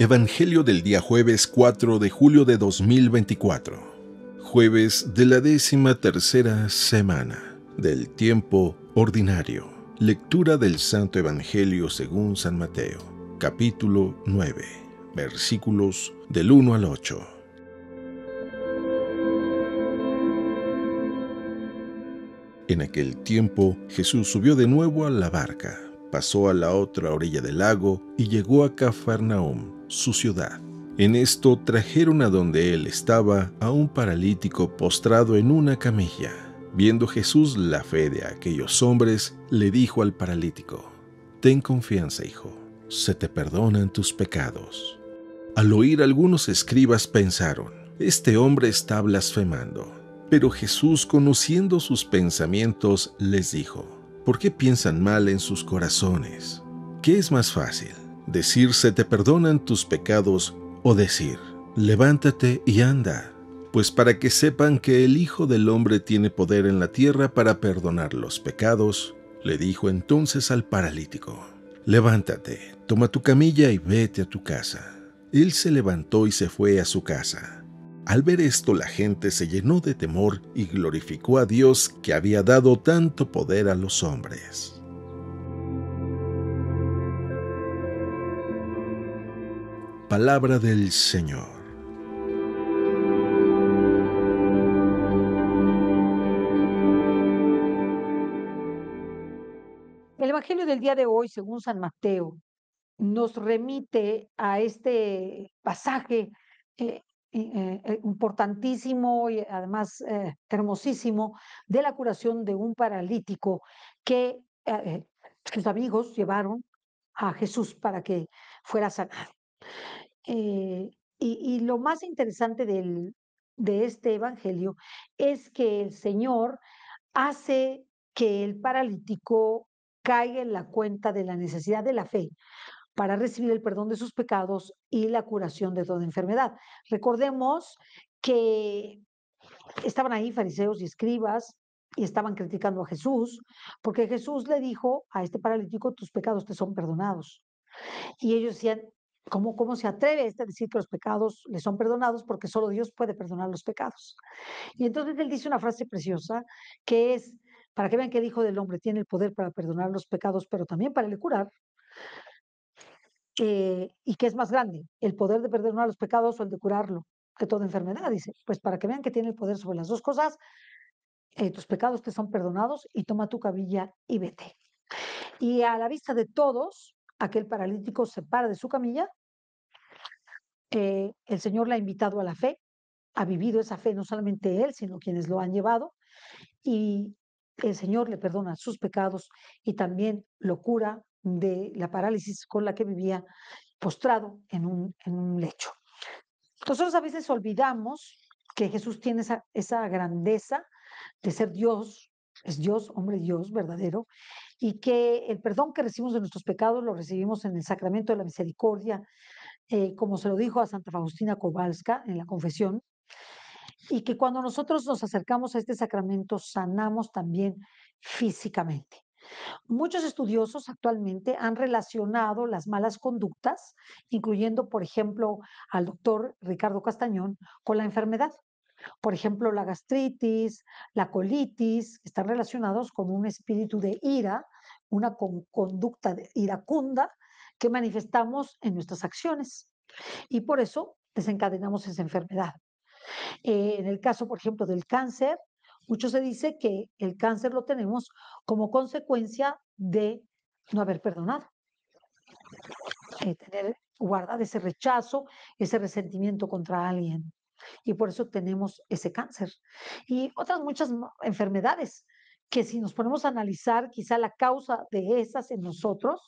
Evangelio del día jueves 4 de julio de 2024. Jueves de la décima tercera semana del tiempo ordinario. Lectura del Santo Evangelio según San Mateo, capítulo 9, versículos del 1 al 8. En aquel tiempo Jesús subió de nuevo a la barca pasó a la otra orilla del lago y llegó a Cafarnaum, su ciudad. En esto trajeron a donde él estaba a un paralítico postrado en una camilla. Viendo Jesús la fe de aquellos hombres, le dijo al paralítico, Ten confianza, hijo, se te perdonan tus pecados. Al oír algunos escribas pensaron, Este hombre está blasfemando. Pero Jesús, conociendo sus pensamientos, les dijo, ¿Por qué piensan mal en sus corazones? ¿Qué es más fácil? ¿Decir se te perdonan tus pecados o decir levántate y anda? Pues para que sepan que el Hijo del Hombre tiene poder en la tierra para perdonar los pecados, le dijo entonces al paralítico, levántate, toma tu camilla y vete a tu casa. Él se levantó y se fue a su casa. Al ver esto la gente se llenó de temor y glorificó a Dios que había dado tanto poder a los hombres. Palabra del Señor. El Evangelio del día de hoy, según San Mateo, nos remite a este pasaje eh, eh, eh, importantísimo y además eh, hermosísimo de la curación de un paralítico que sus amigos llevaron a Jesús para que fuera sanado. Y, y, lo más interesante del, de este evangelio es que el Señor hace que el paralítico caiga en la cuenta de la necesidad de la fe, para recibir el perdón de sus pecados y la curación de toda enfermedad. Recordemos que estaban ahí fariseos y escribas y estaban criticando a Jesús, porque Jesús le dijo a este paralítico, tus pecados te son perdonados. Y ellos decían, ¿cómo, cómo se atreve este a decir que los pecados le son perdonados? Porque solo Dios puede perdonar los pecados. Y entonces él dice una frase preciosa que es, para que vean que el Hijo del Hombre tiene el poder para perdonar los pecados, pero también para le curar, eh, ¿Y qué es más grande? ¿El poder de perdonar los pecados o el de curarlo de toda enfermedad? Dice, pues para que vean que tiene el poder sobre las dos cosas, eh, tus pecados te son perdonados y toma tu cabilla y vete. Y a la vista de todos, aquel paralítico se para de su camilla. Eh, el Señor le ha invitado a la fe, ha vivido esa fe no solamente él, sino quienes lo han llevado. Y el Señor le perdona sus pecados y también lo cura, de la parálisis con la que vivía postrado en un, lecho. Nosotros a veces olvidamos que Jesús tiene esa, grandeza de ser Dios, es Dios, hombre Dios verdadero, y que el perdón que recibimos de nuestros pecados lo recibimos en el sacramento de la misericordia, eh, como se lo dijo a Santa Faustina Kowalska en la confesión, y que cuando nosotros nos acercamos a este sacramento sanamos también físicamente. Muchos estudiosos actualmente han relacionado las malas conductas, incluyendo, por ejemplo, al doctor Ricardo Castañón, con la enfermedad. Por ejemplo, la gastritis, la colitis, están relacionados con un espíritu de ira, una conducta iracunda que manifestamos en nuestras acciones. Y por eso desencadenamos esa enfermedad. Eh, en el caso, por ejemplo, del cáncer, mucho se dice que el cáncer lo tenemos como consecuencia de no haber perdonado, de eh, tener guardado ese rechazo, ese resentimiento contra alguien. Y por eso tenemos ese cáncer. Y otras muchas enfermedades que si nos ponemos a analizar, quizá la causa de esas en nosotros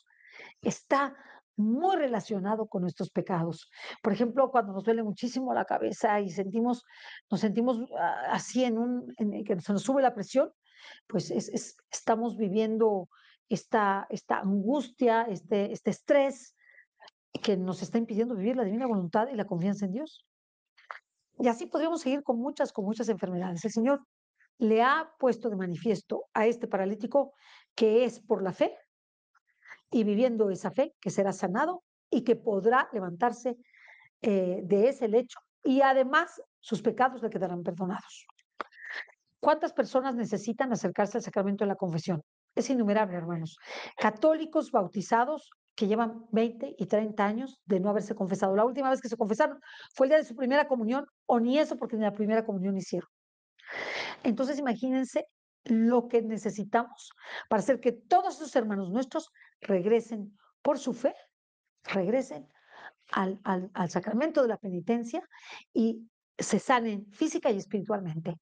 está muy relacionado con nuestros pecados. Por ejemplo, cuando nos duele muchísimo la cabeza y sentimos, nos sentimos ah, así en un, que se nos sube la presión, pues es, es, estamos viviendo esta, esta angustia, este, este estrés que nos está impidiendo vivir la divina voluntad y la confianza en Dios. Y así podríamos seguir con muchas, con muchas enfermedades. El Señor le ha puesto de manifiesto a este paralítico que es por la fe y viviendo esa fe que será sanado y que podrá levantarse eh, de ese lecho y además sus pecados le quedarán perdonados. ¿Cuántas personas necesitan acercarse al sacramento de la confesión? Es innumerable, hermanos. Católicos bautizados que llevan 20 y 30 años de no haberse confesado. La última vez que se confesaron fue el día de su primera comunión, o ni eso porque ni la primera comunión hicieron. Entonces imagínense lo que necesitamos para hacer que todos esos hermanos nuestros regresen por su fe, regresen al, sacramento de la penitencia y se sanen física y espiritualmente.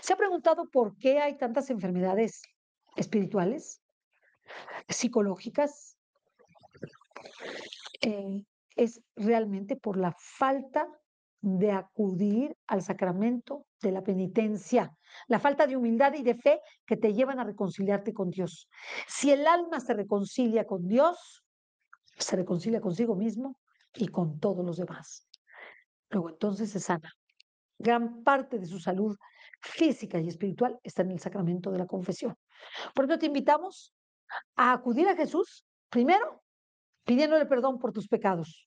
¿Se ha preguntado por qué hay tantas enfermedades espirituales, psicológicas? Eh, es realmente por la falta de acudir al sacramento de la penitencia, la falta de humildad y de fe que te llevan a reconciliarte con Dios. Si el alma se reconcilia con Dios, se reconcilia consigo mismo y con todos los demás. Luego entonces se sana. Gran parte de su salud física y espiritual está en el sacramento de la confesión. Por eso te invitamos a acudir a Jesús, primero, pidiéndole perdón por tus pecados,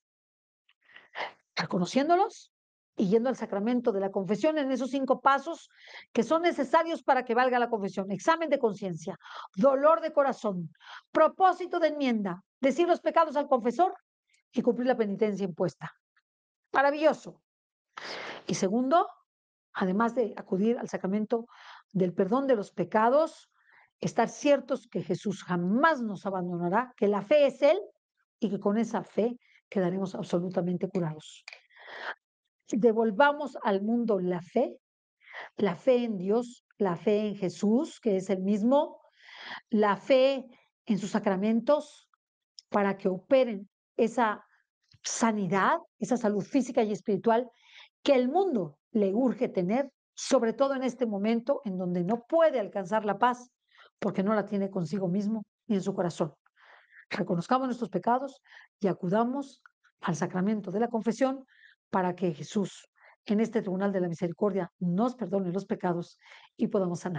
reconociéndolos y yendo al sacramento de la confesión en esos cinco pasos que son necesarios para que valga la confesión. Examen de conciencia, dolor de corazón, propósito de enmienda, decir los pecados al confesor y cumplir la penitencia impuesta. Maravilloso. Y segundo, además de acudir al sacramento del perdón de los pecados, estar ciertos que Jesús jamás nos abandonará, que la fe es Él y que con esa fe quedaremos absolutamente curados devolvamos al mundo la fe, la fe en Dios, la fe en Jesús, que es el mismo, la fe en sus sacramentos, para que operen esa sanidad, esa salud física y espiritual que el mundo le urge tener, sobre todo en este momento en donde no puede alcanzar la paz porque no la tiene consigo mismo ni en su corazón. Reconozcamos nuestros pecados y acudamos al sacramento de la confesión para que Jesús en este tribunal de la misericordia nos perdone los pecados y podamos sanar.